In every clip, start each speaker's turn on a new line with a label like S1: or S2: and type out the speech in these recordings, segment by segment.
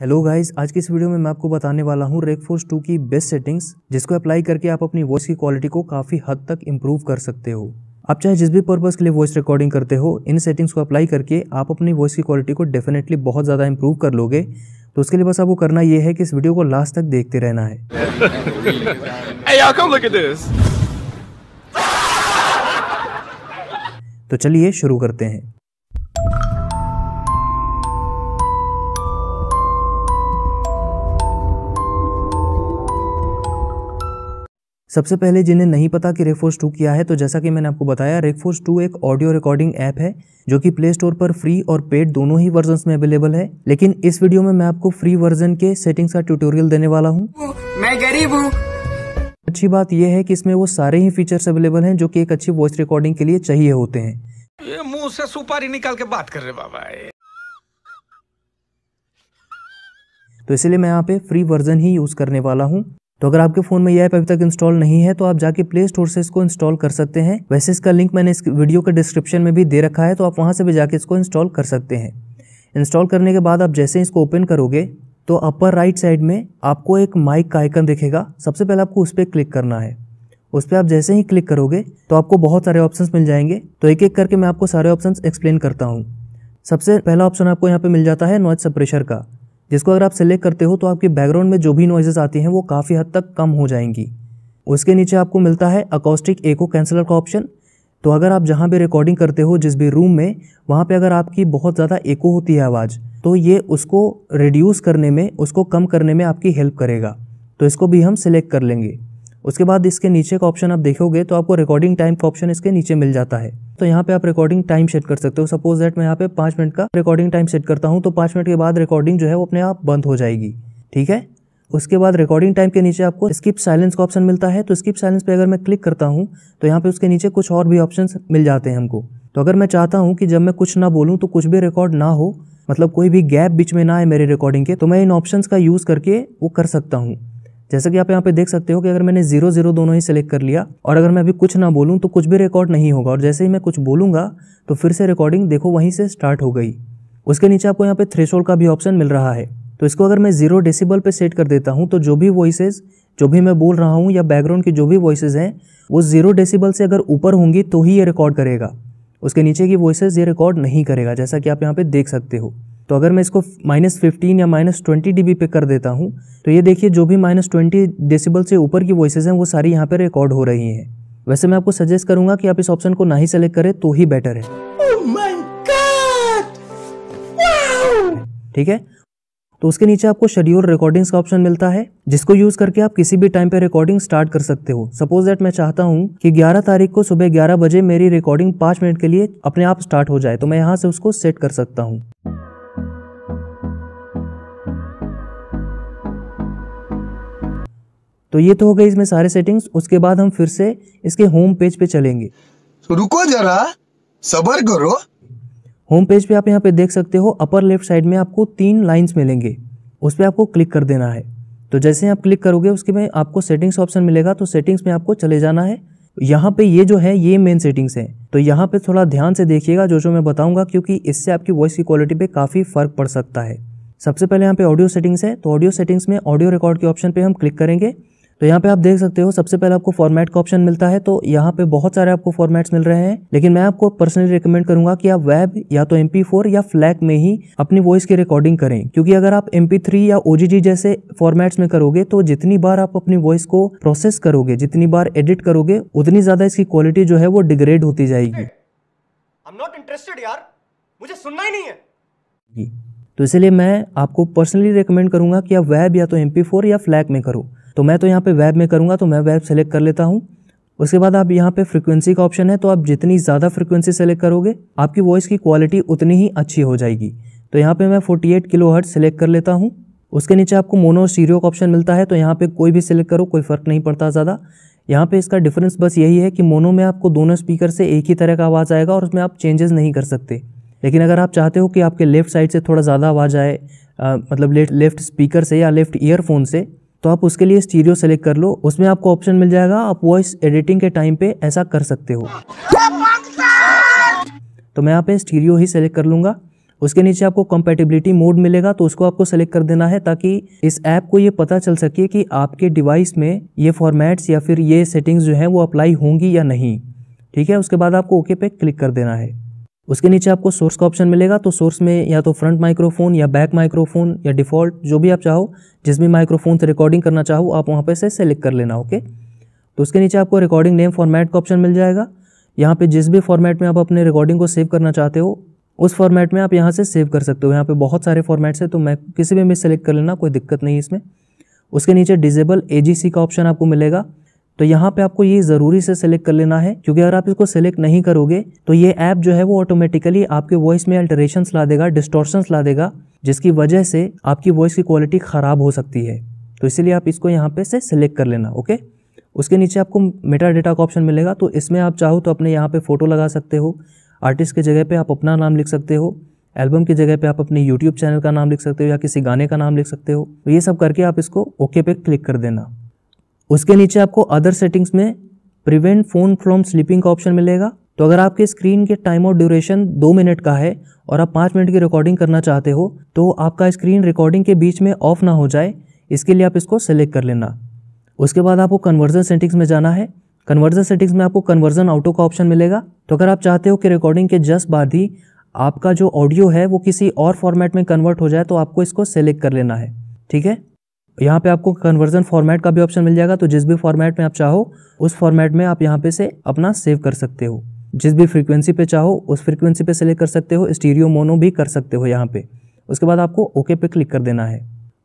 S1: Hello guys आज की इस वीडियो में मैं आपको बताने वाला हूँ रेकफोर्स 2 की बेस्ट सेटिंग्स जिसको अप्लाई करके आप अपनी वॉइस की क्वालिटी को काफ़ी हद तक इम्प्रूव कर सकते हो आप चाहे जिस भी पर्पज़ के लिए वॉइस रिकॉर्डिंग करते हो इन सेटिंग्स को अप्लाई करके आप अपनी वॉइस की क्वालिटी को डेफिनेटली बहुत ज़्यादा इम्प्रूव कर लोगे तो उसके लिए बस आपको करना यह है कि इस वीडियो को लास्ट तक देखते रहना है तो चलिए शुरू करते हैं सबसे पहले जिन्हें नहीं पता कि रेकफोर्स टू क्या है तो जैसा कि मैंने आपको बताया रेकफोर्स टू एक ऑडियो रिकॉर्डिंग ऐप है जो कि प्ले स्टोर पर फ्री और पेड दोनों ही वर्जन में अवेलेबल है लेकिन इस वीडियो में मैं आपको फ्री वर्जन के सेटिंग्स का ट्यूटोरियल देने वाला हूँ मैं गरीब हूँ अच्छी बात यह है कि इसमें वो सारे ही फीचर्स अवेलेबल हैं जो कि एक अच्छी वॉइस रिकॉर्डिंग के लिए चाहिए होते हैं ये मुंह से सुपारी निकाल के बात कर रहे बाबा तो इसलिए मैं यहाँ पे फ्री वर्जन ही यूज़ करने वाला हूँ तो अगर आपके फ़ोन में यह ऐप अभी तक इंस्टॉल नहीं है तो आप जाके प्ले स्टोर से इसको इंस्टॉल कर सकते हैं वैसे इसका लिंक मैंने इस वीडियो के डिस्क्रिप्शन में भी दे रखा है तो आप वहाँ से भी जाके इसको इंस्टॉल कर सकते हैं इंस्टॉल करने के बाद आप जैसे इसको ओपन करोगे तो अपर राइट साइड में आपको एक माइक का आइकन दिखेगा सबसे पहले आपको उस पर क्लिक करना है उस पर आप जैसे ही क्लिक करोगे तो आपको बहुत सारे ऑप्शंस मिल जाएंगे तो एक एक करके मैं आपको सारे ऑप्शंस एक्सप्लेन करता हूँ सबसे पहला ऑप्शन आपको यहाँ पे मिल जाता है नॉइज सप्रेशर का जिसको अगर आप सिलेक्ट करते हो तो आपके बैकग्राउंड में जो भी नॉइजेज़ आती हैं वो काफ़ी हद तक कम हो जाएंगी उसके नीचे आपको मिलता है अकोस्टिक एको कैंसलर का ऑप्शन तो अगर आप जहाँ भी रिकॉर्डिंग करते हो जिस भी रूम में वहाँ पर अगर आपकी बहुत ज़्यादा एको होती है आवाज़ तो ये उसको रिड्यूस करने में उसको कम करने में आपकी हेल्प करेगा तो इसको भी हम सिलेक्ट कर लेंगे उसके बाद इसके नीचे का ऑप्शन आप देखोगे तो आपको रिकॉर्डिंग टाइम का ऑप्शन इसके नीचे मिल जाता है तो यहाँ पे आप रिकॉर्डिंग टाइम सेट कर सकते हो सपोज दैट मैं यहाँ पे पाँच मिनट का रिकॉर्डिंग टाइम सेट करता हूँ तो पाँच मिनट के बाद रिकॉर्डिंग जो है वो अपने आप बंद हो जाएगी ठीक है उसके बाद रिकॉर्डिंग टाइम के नीचे आपको स्किप साइलेंस का ऑप्शन मिलता है तो स्किप साइलेंस पे अगर मैं क्लिक करता हूँ तो यहाँ पे उसके नीचे कुछ और भी ऑप्शन मिल जाते हैं हमको तो अगर मैं चाहता हूँ कि जब मैं कुछ ना बोलूँ तो कुछ भी रिकॉर्ड ना हो मतलब कोई भी गैप बीच में ना आए मेरे रिकॉर्डिंग के तो मैं इन ऑप्शन का यूज़ करके वो कर सकता हूँ जैसा कि आप यहाँ पे देख सकते हो कि अगर मैंने जीरो जीरो दोनों ही सिलेक्ट कर लिया और अगर मैं अभी कुछ ना बोलूँ तो कुछ भी रिकॉर्ड नहीं होगा और जैसे ही मैं कुछ बोलूँगा तो फिर से रिकॉर्डिंग देखो वहीं से स्टार्ट हो गई उसके नीचे आपको यहाँ पे थ्रेशोल का भी ऑप्शन मिल रहा है तो इसको अगर मैं जीरो डेसीबल पर सेट कर देता हूँ तो जो भी वॉइसेज जो भी मैं बोल रहा हूँ या बैकग्राउंड की जो भी वॉइसेज हैं वो जीरो डेसीबल से अगर ऊपर होंगी तो ही ये रिकॉर्ड करेगा उसके नीचे की वॉइसेज ये रिकॉर्ड नहीं करेगा जैसा कि आप यहाँ पर देख सकते हो तो अगर मैं इसको माइनस फिफ्टीन या माइनस ट्वेंटी डी पे कर देता हूँ तो ये देखिए जो भी माइनस ट्वेंटी डेसीबल से ऊपर की वॉइसेज हैं वो सारी यहाँ पर रिकॉर्ड हो रही हैं वैसे मैं आपको सजेस्ट करूंगा कि आप इस ऑप्शन को ना ही सेलेक्ट करें तो ही बेटर है oh ठीक oh wow! है तो उसके नीचे आपको शेड्यूल रिकॉर्डिंग्स का ऑप्शन मिलता है जिसको यूज करके आप किसी भी टाइम पे रिकॉर्डिंग स्टार्ट कर सकते हो सपोज दैट मैं चाहता हूँ कि 11 तारीख को सुबह 11 बजे मेरी रिकॉर्डिंग 5 मिनट के लिए अपने आप स्टार्ट हो जाए तो मैं यहाँ से उसको सेट कर सकता हूँ तो ये तो हो गई इसमें सारे सेटिंग्स उसके बाद हम फिर से इसके होम पेज पे चलेंगे तो रुको जरा सबर करो होम पेज पे आप यहाँ पे देख सकते हो अपर लेफ्ट साइड में आपको तीन लाइंस मिलेंगे उस पर आपको क्लिक कर देना है तो जैसे आप क्लिक करोगे उसके में आपको सेटिंग्स ऑप्शन मिलेगा तो सेटिंग्स में आपको चले जाना है यहाँ पे ये जो है ये मेन सेटिंग्स है तो यहाँ पे थोड़ा ध्यान से देखिएगा जो जो मैं बताऊंगा क्योंकि इससे आपकी वॉइस की क्वालिटी पे काफ़ी फर्क पड़ सकता है सबसे पहले यहाँ पे ऑडियो सेटिंग्स है तो ऑडियो सेटिंग्स में ऑडियो रिकॉर्ड के ऑप्शन पे हम क्लिक करेंगे तो यहाँ पे आप देख सकते हो सबसे पहले आपको फॉर्मेट का ऑप्शन मिलता है तो यहाँ पे बहुत सारे आपको फॉर्मेट्स मिल रहे हैं लेकिन मैं आपको पर्सनली रिकमेंड करूंगा कि आप वेब या तो एम या फ्लैक में ही अपनी वॉइस की रिकॉर्डिंग करें क्योंकि अगर आप एम या ओजीजी जैसे फॉर्मेट्स में करोगे तो जितनी बार आप अपनी वॉइस को प्रोसेस करोगे जितनी बार एडिट करोगे उतनी ज्यादा इसकी क्वालिटी जो है वो डिग्रेड होती जाएगी मुझे सुनना ही नहीं है तो इसलिए मैं आपको पर्सनली रिकमेंड करूंगा कि आप वेब या तो एम या फ्लैक में करो तो मैं तो यहाँ पे वेब में करूँगा तो मैं वेब सेलेक्ट कर लेता हूँ उसके बाद आप यहाँ पे फ्रिक्वेंसी का ऑप्शन है तो आप जितनी ज़्यादा फ्रिक्वेंसी सेलेक्ट करोगे आपकी वॉइस की क्वालिटी उतनी ही अच्छी हो जाएगी तो यहाँ पर मैं एट किलो हर्ट सेलेक्ट कर लेता हूँ उसके नीचे आपको मोनो सीरियो का ऑप्शन मिलता है तो यहाँ पर कोई भी सिलेक्ट करो कोई फ़र्क नहीं पड़ता ज़्यादा यहाँ पे इसका डिफरेंस बस यही है कि मोनो में आपको दोनों स्पीकर से एक ही तरह का आवाज़ आएगा और उसमें आप चेंजेस नहीं कर सकते लेकिन अगर आप चाहते हो कि आपके लेफ़्ट साइड से थोड़ा ज़्यादा आवाज़ आए आ, मतलब लेफ्ट स्पीकर से या लेफ़्ट ईयरफोन से तो आप उसके लिए स्टीरियो सेलेक्ट कर लो उसमें आपको ऑप्शन मिल जाएगा आप वॉइस एडिटिंग के टाइम पे ऐसा कर सकते हो तो मैं यहाँ पे स्टीरियो ही सेलेक्ट कर लूँगा उसके नीचे आपको कंपेटिबिलिटी मोड मिलेगा तो उसको आपको सेलेक्ट कर देना है ताकि इस ऐप को ये पता चल सके कि आपके डिवाइस में ये फॉर्मेट्स या फिर ये सेटिंग्स जो हैं वो अप्लाई होंगी या नहीं ठीक है उसके बाद आपको ओके पे क्लिक कर देना है उसके नीचे आपको सोर्स का ऑप्शन मिलेगा तो सोर्स में या तो फ्रंट माइक्रोफोन या बैक माइक्रोफोन या डिफ़ॉल्ट जो भी आप चाहो जिस भी माइक्रोफोन से रिकॉर्डिंग करना चाहो आप वहाँ पर से सेलेक्ट कर लेना ओके तो उसके नीचे आपको रिकॉर्डिंग नेम फॉर्मेट का ऑप्शन मिल जाएगा यहाँ पे जिस भी फॉर्मेट में आप अपने रिकॉर्डिंग को सेव करना चाहते हो उस फॉर्मेट में आप यहाँ से सेव कर सकते हो यहाँ पे बहुत सारे फॉर्मेट्स हैं तो मैं किसी भी में सेलेक्ट कर लेना कोई दिक्कत नहीं इसमें उसके नीचे डिजेबल ए का ऑप्शन आपको मिलेगा तो यहाँ पे आपको ये ज़रूरी से सेलेक्ट कर लेना है क्योंकि अगर आप इसको सेलेक्ट नहीं करोगे तो ये ऐप जो है वो ऑटोमेटिकली आपके वॉइस में अल्टरेशन ला देगा डिस्टोर्शन ला देगा जिसकी वजह से आपकी वॉइस की क्वालिटी ख़राब हो सकती है तो इसलिए आप इसको यहाँ पे से सेलेक्ट कर लेना ओके उसके नीचे आपको मेटा डेटा का ऑप्शन मिलेगा तो इसमें आप चाहो तो अपने यहाँ पे फ़ोटो लगा सकते हो आर्टिस्ट की जगह पे आप अपना नाम लिख सकते हो एल्बम की जगह पे आप अपने यूट्यूब चैनल का नाम लिख सकते हो या किसी गाने का नाम लिख सकते हो तो ये सब करके आप इसको ओके पे क्लिक कर देना उसके नीचे आपको अदर सेटिंग्स में प्रिवेंट फ़ोन फ्रॉम स्लीपिंग का ऑप्शन मिलेगा तो अगर आपके स्क्रीन के टाइम और ड्यूरेशन दो मिनट का है और आप पाँच मिनट की रिकॉर्डिंग करना चाहते हो तो आपका स्क्रीन रिकॉर्डिंग के बीच में ऑफ ना हो जाए इसके लिए आप इसको सेलेक्ट कर लेना उसके बाद आपको कन्वर्जन सेटिंग्स में जाना है कन्वर्जन सेटिंग्स में आपको कन्वर्जन ऑटो का ऑप्शन मिलेगा तो अगर आप चाहते हो कि रिकॉर्डिंग के जस्ट बाद ही आपका जो ऑडियो है वो किसी और फॉर्मेट में कन्वर्ट हो जाए तो आपको इसको सेलेक्ट कर लेना है ठीक है यहाँ पे आपको कन्वर्जन फॉर्मेट का भी ऑप्शन मिल जाएगा तो जिस भी फॉर्मेट में आप चाहो उस फॉर्मेट में आप यहाँ पे से अपना सेव कर सकते हो जिस भी फ्रीक्वेंसी पे चाहो उस फ्रीक्वेंसी पे सेलेक्ट कर सकते हो स्टीरियो मोनो भी कर सकते हो यहाँ पे उसके बाद आपको ओके पे क्लिक कर देना है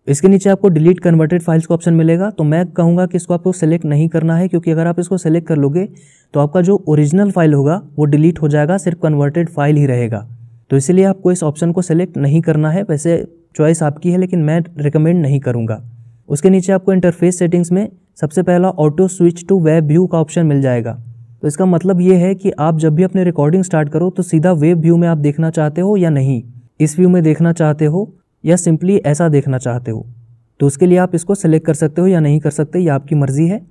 S1: इसके नीचे आपको डिलीट कन्वर्टेड फाइल्स का ऑप्शन मिलेगा तो मैं कहूँगा कि इसको आपको सेलेक्ट नहीं करना है क्योंकि अगर आप इसको सेलेक्ट कर लोगे तो आपका जो ओरिजिनल फाइल होगा वो डिलीट हो जाएगा सिर्फ कन्वर्टेड फाइल ही रहेगा तो इसलिए आपको इस ऑप्शन को सेलेक्ट नहीं करना है वैसे चॉइस आपकी है लेकिन मैं रिकमेंड नहीं करूँगा उसके नीचे आपको इंटरफेस सेटिंग्स में सबसे पहला auto switch to web view का ऑप्शन मिल जाएगा तो इसका मतलब ये है कि आप जब भी अपने रिकॉर्डिंग स्टार्ट करो तो सीधा वेब व्यू में आप देखना चाहते हो या नहीं इस व्यू में देखना चाहते हो या सिंपली ऐसा देखना चाहते हो तो उसके लिए आप इसको सेलेक्ट कर सकते हो या नहीं कर सकते ये आपकी मर्ज़ी है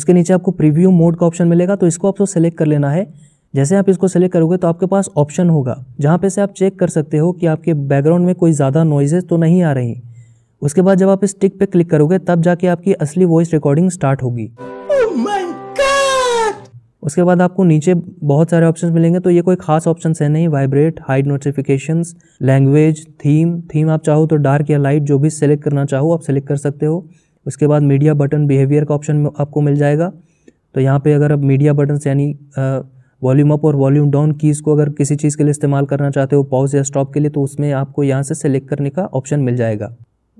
S1: उसके नीचे आपको प्रीव्यू मोड का ऑप्शन मिलेगा तो इसको आपको तो सेलेक्ट कर लेना है जैसे आप इसको सेलेक्ट करोगे तो आपके पास ऑप्शन होगा जहाँ पे से आप चेक कर सकते हो कि आपके बैकग्राउंड में कोई ज़्यादा नॉइजेज तो नहीं आ रही उसके बाद जब आप इस टिक पे क्लिक करोगे तब जाके आपकी असली वॉइस रिकॉर्डिंग स्टार्ट होगी oh उसके बाद आपको नीचे बहुत सारे ऑप्शंस मिलेंगे तो ये कोई खास ऑप्शन है नहीं vibrate hide notification language theme theme आप चाहो तो डार्क या लाइट जो भी सेलेक्ट करना चाहो आप सेलेक्ट कर सकते हो उसके बाद मीडिया बटन बिहेवियर का ऑप्शन आपको मिल जाएगा तो यहाँ पे अगर आप मीडिया बटन यानी वॉल्यूम अप और वॉल्यूम डाउन कीज़ को अगर किसी चीज़ के लिए इस्तेमाल करना चाहते हो पॉज या स्टॉप के लिए तो उसमें आपको यहाँ से सेलेक्ट करने का ऑप्शन मिल जाएगा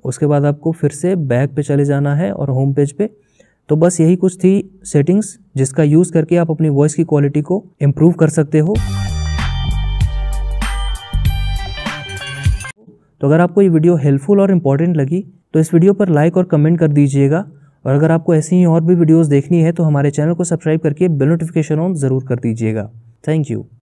S1: उसके बाद आपको फिर से बैक पे चले जाना है और होम पेज पे तो बस यही कुछ थी सेटिंग्स जिसका यूज़ करके आप अपनी वॉइस की क्वालिटी को इम्प्रूव कर सकते हो तो अगर आपको ये वीडियो हेल्पफुल और इम्पॉर्टेंट लगी तो इस वीडियो पर लाइक और कमेंट कर दीजिएगा और अगर आपको ऐसी ही और भी वीडियोस देखनी है तो हमारे चैनल को सब्सक्राइब करके बेल नोटिफिकेशन ऑन ज़रूर कर दीजिएगा थैंक यू